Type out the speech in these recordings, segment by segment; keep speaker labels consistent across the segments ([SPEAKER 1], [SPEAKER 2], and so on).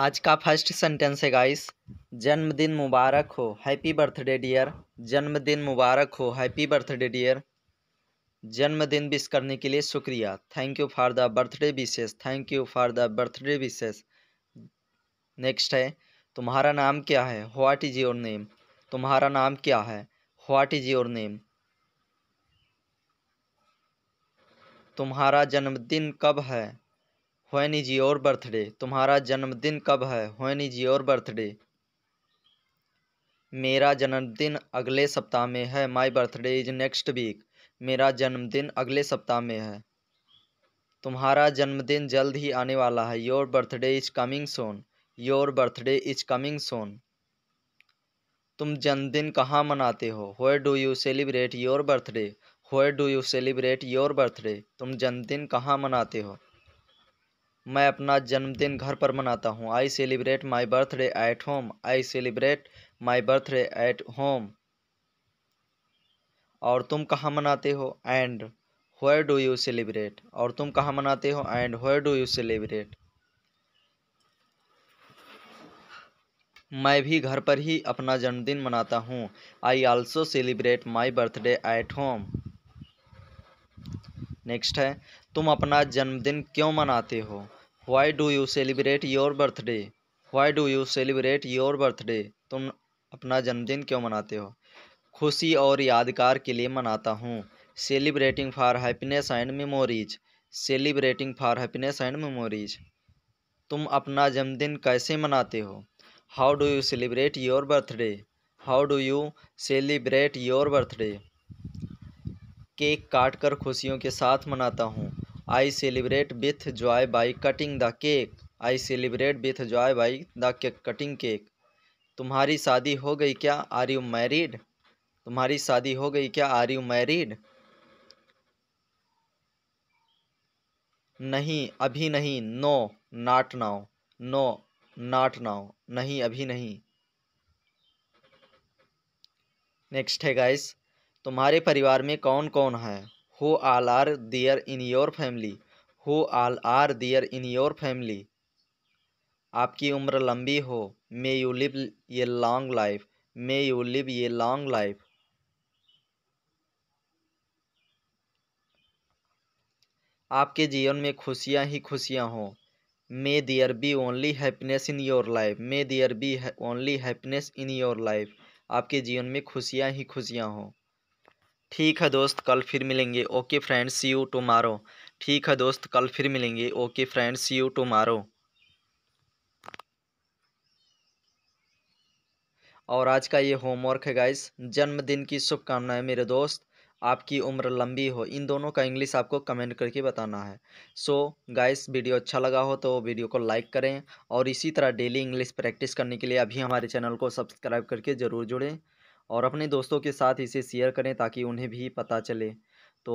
[SPEAKER 1] आज का first sentence है गाइस जन्मदिन मुबारक हो हैप्पी बर्थडे डियर जन्मदिन मुबारक हो हैप्पी बर्थडे डियर जन्मदिन विश करने के लिए शुक्रिया thank you for the birthday wishes thank you for the birthday wishes next है तुम्हारा नाम क्या है व्हाट इज़ योर नेम तुम्हारा नाम क्या है व्हाट इज़ योर नेम तुम्हारा जन्मदिन कब है वैन इज योर बर्थडे तुम्हारा जन्मदिन कब है वैन इज योर बर्थडे मेरा जन्मदिन अगले सप्ताह में है my birthday is next week मेरा जन्मदिन अगले सप्ताह में है तुम्हारा जन्मदिन जल्द ही आने वाला है your birthday is coming soon your birthday is coming soon तुम जन्मदिन कहाँ मनाते हो हुए do you celebrate your birthday हुए do you celebrate your birthday तुम जन्मदिन कहाँ मनाते हो मैं अपना जन्मदिन घर पर मनाता हूँ I celebrate my birthday at home I celebrate my birthday at home और तुम कहाँ मनाते हो and where do you celebrate और तुम कहाँ मनाते हो and where do you celebrate मैं भी घर पर ही अपना जन्मदिन मनाता हूँ I also celebrate my birthday at home next है तुम अपना जन्मदिन क्यों मनाते हो why do you celebrate your birthday why do you celebrate your birthday तुम अपना जन्मदिन क्यों मनाते हो खुशी और यादगार के लिए मनाता हूँ celebrating for happiness and memories celebrating for happiness and memories तुम अपना जन्मदिन कैसे मनाते हो how do you celebrate your birthday how do you celebrate your birthday cake काट कर खुशियों के साथ मनाता हूँ I celebrate with joy by cutting the cake I celebrate with joy by the cutting cake तुम्हारी शादी हो गई क्या आर यू मैरिड तुम्हारी शादी हो गई क्या आर यू मैरिड नहीं अभी नहीं no not now no not now नहीं अभी नहीं नेक्स्ट है गाइस तुम्हारे परिवार में कौन कौन है who all are there in your family who all are there in your family आपकी उम्र लंबी हो may you live a long life may you live a long life आपके जीवन में खुशियाँ ही खुशियाँ हों may there be only happiness in your life may there be only happiness in your life आपके जीवन में खुशियाँ ही खुशियाँ हों ठीक है दोस्त कल फिर मिलेंगे okay friends see you tomorrow ठीक है दोस्त कल फिर मिलेंगे okay friends see you tomorrow और आज का ये होमवर्क है गाइस जन्मदिन की शुभकामनाएं मेरे दोस्त आपकी उम्र लंबी हो इन दोनों का इंग्लिश आपको कमेंट करके बताना है सो so, गाइस वीडियो अच्छा लगा हो तो वीडियो को लाइक करें और इसी तरह डेली इंग्लिश प्रैक्टिस करने के लिए अभी हमारे चैनल को सब्सक्राइब करके ज़रूर जुड़ें और अपने दोस्तों के साथ इसे शेयर करें ताकि उन्हें भी पता चले तो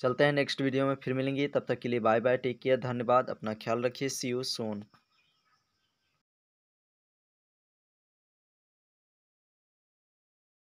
[SPEAKER 1] चलते हैं नेक्स्ट वीडियो में फिर मिलेंगे तब तक के लिए बाय बाय टेक केयर धन्यवाद अपना ख्याल रखिए सी यू सोन